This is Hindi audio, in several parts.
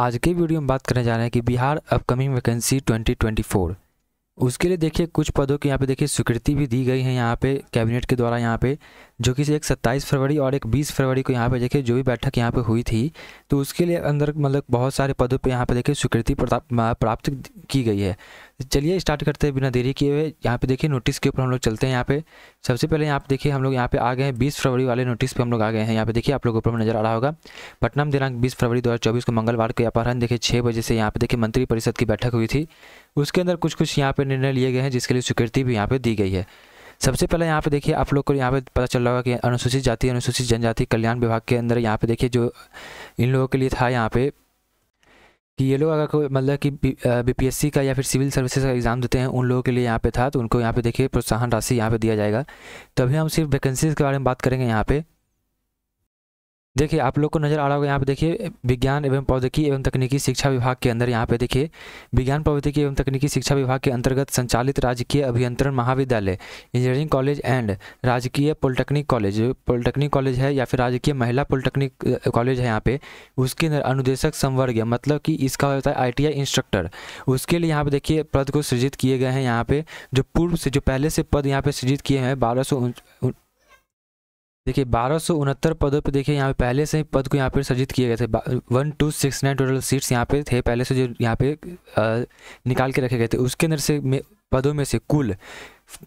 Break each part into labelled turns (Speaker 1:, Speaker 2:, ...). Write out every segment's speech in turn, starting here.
Speaker 1: आज के वीडियो में बात करने जा रहे हैं कि बिहार अपकमिंग वैकेंसी 2024 उसके लिए देखिए कुछ पदों की यहाँ पे देखिए स्वीकृति भी दी गई है यहाँ पे कैबिनेट के द्वारा यहाँ पे जो कि एक 27 फरवरी और एक 20 फरवरी को यहाँ पे देखिए जो भी बैठक यहाँ पे हुई थी तो उसके लिए अंदर मतलब बहुत सारे पदों पे यहाँ पे देखिए स्वीकृति प्राप्त की गई है चलिए स्टार्ट करते हैं बिना देरी किए हुए यहाँ पे देखिए नोटिस के ऊपर हम लोग चलते हैं यहाँ पे सबसे पहले यहाँ पे देखिए हम लोग यहाँ पे आ गए हैं बीस फरवरी वाले नोटिस पे हम लोग आ गए हैं यहाँ पे देखिए आप लोगों को ऊपर नजर आ रहा होगा पटना में दिनांक बीस फरवरी दो को मंगलवार को अपहरण देखिए छः बजे से यहाँ पे देखिए मंत्रिपरिषद की बैठक हुई थी उसके अंदर कुछ कुछ यहाँ पे निर्णय लिए गए हैं जिसके लिए स्वीकृति भी यहाँ पे दी गई है सबसे पहले यहाँ पे देखिए आप लोग को यहाँ पे पता चल रहा होगा कि अनुसूचित जाति अनुसूचित जनजाति कल्याण विभाग के अंदर यहाँ पे देखिए जो इन लोगों के लिए था यहाँ पे कि ये लोग अगर कोई मतलब कि बीपीएससी का या फिर सिविल सर्विसेज का एग्ज़ाम देते हैं उन लोगों के लिए यहाँ पे था तो उनको यहाँ पे देखिए प्रोत्साहन राशि यहाँ पे दिया जाएगा तो अभी हम सिर्फ वैकेंसीज के बारे में बात करेंगे यहाँ पे देखिए आप लोग को नज़र आ रहा होगा यहाँ पे देखिए विज्ञान एवं प्रौद्योगिकी एवं तकनीकी शिक्षा विभाग के अंदर यहाँ पे देखिए विज्ञान प्रौद्योगिकी एवं तकनीकी शिक्षा विभाग के अंतर्गत संचालित राजकीय अभियंत्रण महाविद्यालय इंजीनियरिंग कॉलेज एंड राजकीय पॉलिटेक्निक कॉलेज पॉलिटेक्निक कॉलेज है या फिर राजकीय महिला पॉलिटेक्निक कॉलेज है यहाँ पे उसके अनुदेशक संवर्ग मतलब कि इसका होता है आई इंस्ट्रक्टर उसके लिए यहाँ पे देखिए पद को सृजित किए गए हैं यहाँ पे जो पूर्व से जो पहले से पद यहाँ पे सृजित किए हैं बारह देखिए बारह सौ उनहत्तर पदों पर देखिए यहाँ पे पहले से ही पद को यहाँ पे सर्जित किए गए थे one two six nine total seats यहाँ पे थे पहले से जो यहाँ पे आ, निकाल के रखे गए थे उसके अंदर से पदों में से कुल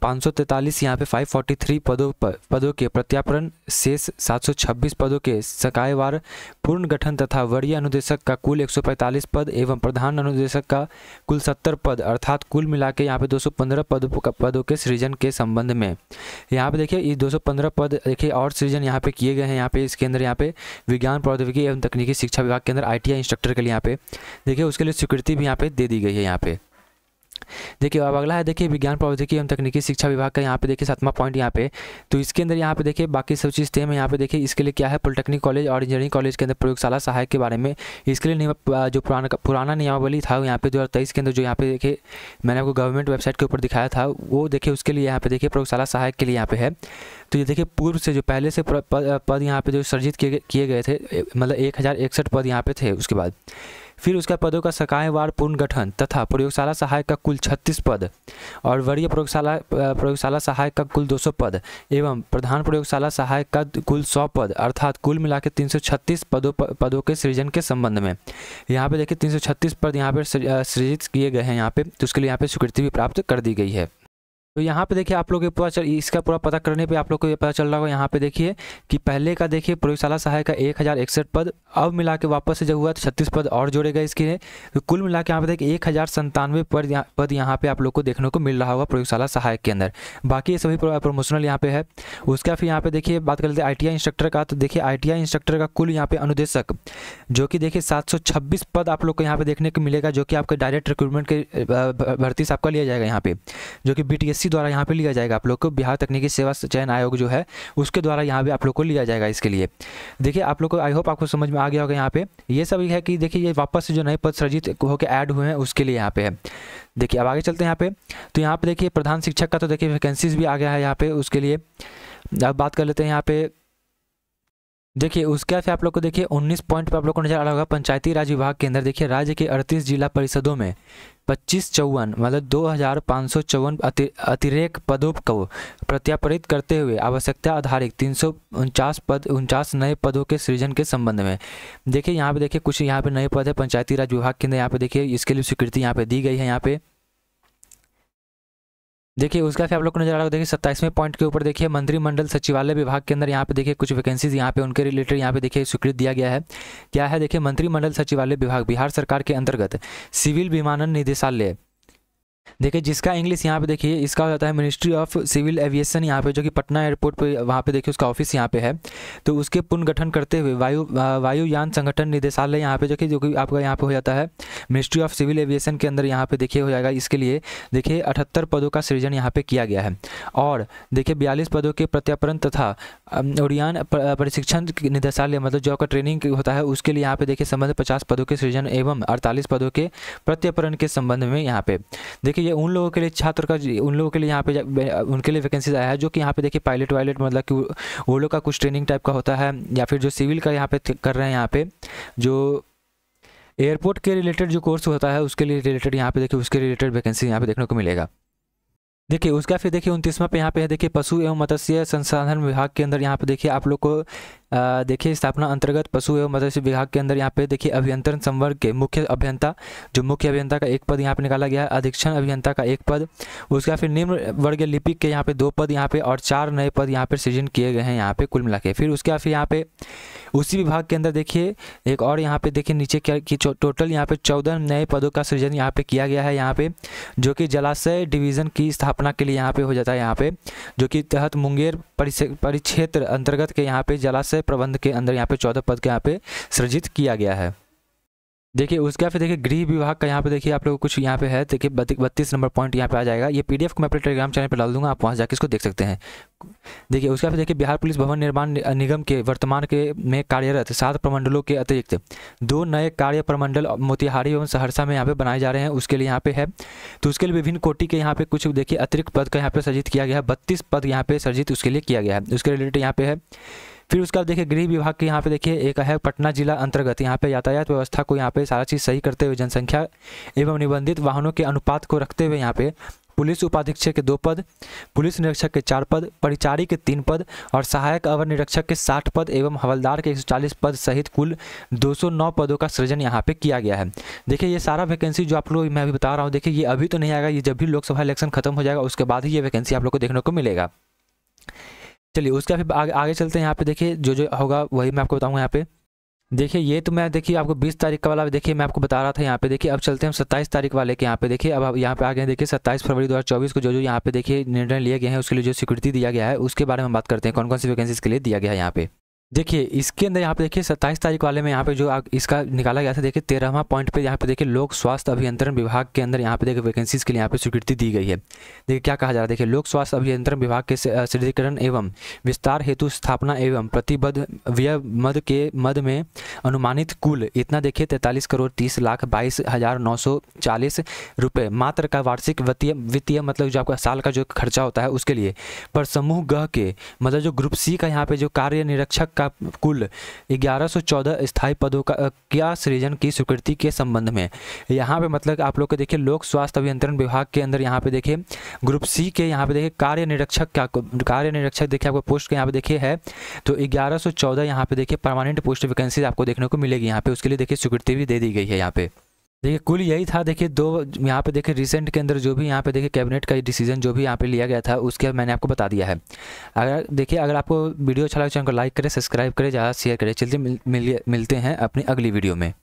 Speaker 1: 543 यहाँ पे 543 पदों पर, पदों के प्रत्यापन शेष 726 पदों के सकायवार पूर्ण गठन तथा वरीय अनुदेशक का कुल 145 पद एवं प्रधान अनुदेशक का कुल 70 पद अर्थात कुल मिला के यहाँ पे 215 सौ पंद्रह पदों के सृजन के संबंध में यहाँ पे देखिए ये 215 पद देखिए और सृजन यहाँ पे किए गए हैं यहाँ पे इसके अंदर यहाँ पे विज्ञान प्रौद्योगिकी एवं तकनीकी शिक्षा विभाग के अंदर आई इंस्ट्रक्टर के लिए यहाँ पे देखिए उसके लिए स्वीकृति भी यहाँ पे दे दी गई है यहाँ पे देखिए अब अगला है देखिए विज्ञान प्रौद्योगिकी एवं तकनीकी शिक्षा विभाग का यहाँ पे देखिए सातवां पॉइंट यहाँ पे तो इसके अंदर यहाँ पे देखिए बाकी सब चीज़ सेम है यहाँ पे देखिए इसके लिए क्या है पॉलिटेक्निक कॉलेज और इंजीनियरिंग कॉलेज के अंदर प्रयोगशाला सहायक के बारे में इसके लिए जो पुराना पुराना नियमावली था यहाँ पे दो के अंदर जो यहाँ पे देखिए मैंने आपको गवर्नमेंट वेबसाइट के ऊपर दिखाया था वो देखिए उसके लिए यहाँ पे देखिए प्रयोगशाला सहायक के लिए यहाँ पे है तो ये देखिए पूर्व से जो पहले से पद यहाँ पे जो सर्जित किए गए थे मतलब एक पद यहाँ पे थे उसके बाद फिर उसका पदों का सकायवार पुनर्गठन तथा प्रयोगशाला सहायक का कुल छत्तीस पद और वरीय प्रयोगशाला प्रयोगशाला सहायक का कुल दो सौ पद एवं प्रधान प्रयोगशाला सहायक का कुल सौ पद अर्थात कुल मिला के तीन पदों पदों के सृजन के संबंध में यहाँ पे देखिए तीन पद यहाँ पर सृजित किए गए हैं यहाँ पे तो उसके लिए यहाँ पे स्वीकृति भी प्राप्त कर दी गई है तो यहाँ पे देखिए आप लोग ये पूरा चल इसका पूरा पता करने पे आप लोग को ये पता चल रहा होगा यहाँ पे देखिए कि पहले का देखिए प्रयोगशाला सहायक का एक हज़ार इकसठ पद अब मिला के वापस से जब हुआ तो छत्तीस पद और जोड़े गए इसके लिए तो कुल मिला के यहाँ पे देखिए एक हज़ार संतानवे पद पद यहाँ पे आप लोग को देखने को मिल रहा होगा प्रयोगशाला सहायक के अंदर बाकी ये सभी प्रमोशनल यहाँ पे है उसका फिर यहाँ पे देखिए बात कर लेते हैं आई इंस्ट्रक्टर का तो देखिए आई इंस्ट्रक्टर का कुल यहाँ पे अनुदेशक जो कि देखिए सात पद आप लोग को यहाँ पे देखने को मिलेगा जो कि आपके डायरेक्ट रिक्रूटमेंट के भर्ती से आपका लिया जाएगा यहाँ पे जो कि बी इसी द्वारा यहाँ पे लिया जाएगा आप लोग को बिहार तकनीकी सेवा चयन आयोग जो है उसके द्वारा यहाँ पे आप लोग को लिया जाएगा इसके लिए देखिए आप लोग को आई होप आपको समझ में आ गया होगा यहाँ पे ये सब है कि देखिए ये वापस से जो नए पद सृजित होकर ऐड हुए हैं उसके लिए यहाँ पे है देखिए अब आगे चलते हैं यहाँ पे तो यहाँ पे देखिए प्रधान शिक्षक का तो देखिए वैकेंसीज भी आ गया है यहाँ पे उसके लिए अब बात कर लेते हैं यहाँ पे देखिए उसके बाद आप लोग को देखिए 19 पॉइंट पर आप लोग को नजर आ रहा होगा पंचायती राज विभाग के अंदर देखिए राज्य के 38 जिला परिषदों में पच्चीस चौवन मतलब दो हज़ार पाँच सौ चौवन अति, अतिरेक पदों को प्रत्यापरित करते हुए आवश्यकता आधारित तीन सौ उनचास पद उनचास नए पदों के सृजन के संबंध में देखिए यहाँ पे देखिए कुछ यहाँ पे नए पद है पंचायती राज विभाग के अंदर यहाँ पे देखिए इसके लिए स्वीकृति यहाँ पे दी गई है यहाँ पे देखिए उसका भी आप लोग को नजर आ रहा है देखिए सत्ताईसवें पॉइंट के ऊपर देखिए मंत्रिमंडल सचिवालय विभाग के अंदर यहाँ पे देखिए कुछ वैकेंसीज यहाँ पे उनके रिलेटेड यहाँ पे देखिए स्वीकृत दिया गया है क्या है देखिए मंत्रिमंडल सचिवालय विभाग बिहार सरकार के अंतर्गत सिविल विमानन निदेशालय देखिए जिसका इंग्लिश यहाँ पे देखिए इसका हो जाता है मिनिस्ट्री ऑफ सिविल एविएशन यहाँ पे जो कि पटना एयरपोर्ट पे वहाँ पे देखिए उसका ऑफिस यहाँ पे है तो उसके पुनर्गठन करते हुए वायु वायुयान संगठन निदेशालय यहाँ पे जो कि जो कि आपका यहाँ पे हो जाता है मिनिस्ट्री ऑफ सिविल एविएशन के अंदर यहाँ पे देखिए हो जाएगा इसके लिए देखिए अठहत्तर पदों का सृजन यहाँ पे किया गया है और देखिए बयालीस पदों के प्रत्यापन तथा उड़ियान प्रशिक्षण निदेशालय मतलब जो आपका ट्रेनिंग होता है उसके लिए यहाँ पे देखिए संबंध पचास पदों के सृजन एवं अड़तालीस पदों के प्रत्यापरण के संबंध में यहाँ पे देखिए देखिए ये उन लोगों के लिए छात्र का उन लोगों के लिए यहाँ पे उनके लिए वैकेंसीज आया है जो कि यहाँ पे देखिए पायलट वायलट मतलब कि वो लोग का कुछ ट्रेनिंग टाइप का होता है या फिर जो सिविल का यहाँ पे कर रहे हैं यहाँ पे जो एयरपोर्ट के रिलेटेड जो कोर्स होता है उसके लिए रिलेटेड यहाँ पे देखिए उसके रिलेटेड वैकेंसी यहाँ पे देखने को मिलेगा देखिए उसका फिर देखिए उनतीसवा पे यहाँ पे है देखिए पशु एवं मत्स्य संसाधन विभाग के अंदर यहाँ पे देखिए आप लोग को देखिए स्थापना अंतर्गत पशु एवं मत्स्य विभाग के अंदर यहाँ पे देखिए अभियंत्रण संवर्ग के मुख्य अभियंता जो मुख्य अभियंता का एक पद यहाँ पे निकाला गया है अधीक्षण अभियंता का एक पद बाद फिर निम्न वर्ग लिपिक के यहाँ पे दो पद यहाँ पे और चार नए पद यहाँ पे सृजन किए गए हैं यहाँ पे कुल मिला फिर उसके बाद फिर यहाँ पे उसी विभाग के अंदर देखिए एक और यहाँ पे देखिए नीचे क्या कि टोटल यहाँ पे चौदह नए पदों का सृजन यहाँ पे किया गया है यहाँ पे जो कि जलाशय डिवीजन की स्थापना के लिए यहाँ पे हो जाता है यहाँ पे जो कि तहत मुंगेर परिक्षेत्र अंतर्गत के यहाँ पे जलाशय विषय प्रबंध के अंदर यहाँ पे चौदह पद के यहाँ पे सृजित किया गया है देखिए उसके बाद फिर देखिए गृह विभाग का यहाँ पे देखिए आप लोग कुछ यहाँ पे है देखिए बत्तीस नंबर पॉइंट यहाँ पे आ जाएगा ये पीडीएफ को मैं अपने टेलीग्राम चैनल पे डाल दूंगा आप वहाँ जाकर इसको देख सकते हैं देखिए उसके बाद देखिए बिहार पुलिस भवन निर्माण निगम के वर्तमान के में कार्यरत सात प्रमंडलों के अतिरिक्त दो नए कार्य प्रमंडल मोतिहारी एवं सहरसा में यहाँ पे बनाए जा रहे हैं उसके लिए यहाँ पे है तो उसके लिए विभिन्न कोटि के यहाँ पे कुछ देखिए अतिरिक्त पद का यहाँ पे सर्जित किया गया है बत्तीस पद यहाँ पे सर्जित उसके लिए किया गया है उसके रिलेटेड यहाँ पे है फिर उसके बाद देखिए गृह विभाग के यहाँ पे देखिए एक है पटना जिला अंतर्गत यहाँ पे यातायात व्यवस्था को यहाँ पे सारा चीज़ सही करते हुए जनसंख्या एवं निबंधित वाहनों के अनुपात को रखते हुए यहाँ पे पुलिस उपाधीक्षक के दो पद पुलिस निरीक्षक के चार पद परिचारी के तीन पद और सहायक अवर निरीक्षक के साठ पद एवं हवलदार के एक पद सहित कुल 209 पदों का सृजन यहाँ पे किया गया है देखिए ये सारा वैकेंसी जो आप लोग मैं अभी बता रहा हूँ देखिए ये अभी तो नहीं आएगा ये जब भी लोकसभा इलेक्शन खत्म हो जाएगा उसके बाद ही ये वैकेंसी आप लोग को देखने को मिलेगा चलिए उसके फिर आगे आगे चलते हैं यहाँ पे देखिए जो जो होगा वही मैं आपको बताऊँगा यहाँ पे देखिए ये तो मैं देखिए आपको 20 तारीख का वाला देखिए मैं आपको बता रहा था यहाँ पे देखिए अब चलते हैं हम 27 तारीख वाले के यहाँ पे देखिए अब यहाँ पे आ गए हैं देखिए 27 फरवरी 2024 को जो जो यहाँ पे देखिए निर्णय लिए गए हैं उसके लिए जो स्वीकृति दिया गया है उसके बारे में बात करते हैं कौन कौन सी वैकेंसीज के लिए दिया गया है यहाँ पे देखिए इसके अंदर यहाँ पे देखिए सत्ताईस तारीख वाले में यहाँ पे जो इसका निकाला गया था देखिए तेरहवा पॉइंट पे यहाँ पे देखिए लोक स्वास्थ्य अभियंत्रण विभाग के अंदर यहाँ पे देखिए वैकेंसीज के लिए यहाँ पे स्वीकृति दी गई है देखिए क्या कहा जा रहा है देखिए लोक स्वास्थ्य अभियंत्रण विभाग के सुदृढ़ीकरण एवं विस्तार हेतु स्थापना एवं प्रतिबद्ध व्यय मद के मद में अनुमानित कुल इतना देखिए तैंतालीस करोड़ तीस लाख बाईस हज़ार नौ सौ चालीस रुपये मात्र का वार्षिक वित्तीय वित्तीय मतलब जो आपका साल का जो खर्चा होता है उसके लिए पर समूह गह के मतलब जो ग्रुप सी का यहाँ पे जो कार्य निरीक्षक का कुल 1114 स्थायी पदों का क्या सृजन की स्वीकृति के संबंध में यहाँ पे मतलब आप लोग के देखिए लोक स्वास्थ्य अभियंत्रण विभाग के अंदर यहाँ पे देखिए ग्रुप सी के यहाँ पे देखिए कार्य निरीक्षक क्या कार्य निरीक्षक देखिए आपको पोस्ट यहाँ पे देखिए है तो ग्यारह सौ चौदह यहाँ पे देखिए परमानेंट पोस्ट वैकेंसीज आपको देखने को मिलेगी यहाँ पे उसके लिए देखिए स्वीकृति भी दे दी गई है यहाँ पे देखिए कुल यही था देखिए दो यहाँ पे देखिए रिसेंट के अंदर जो भी यहाँ पे देखिए कैबिनेट का डिसीजन जो भी यहाँ पे लिया गया था उसके मैंने आपको बता दिया है अगर देखिए अगर आपको वीडियो अच्छा लगे चैनल को लाइक करें सब्सक्राइब करें ज़्यादा शेयर करें चलते मिल, मिल, मिलते हैं अपनी अगली वीडियो में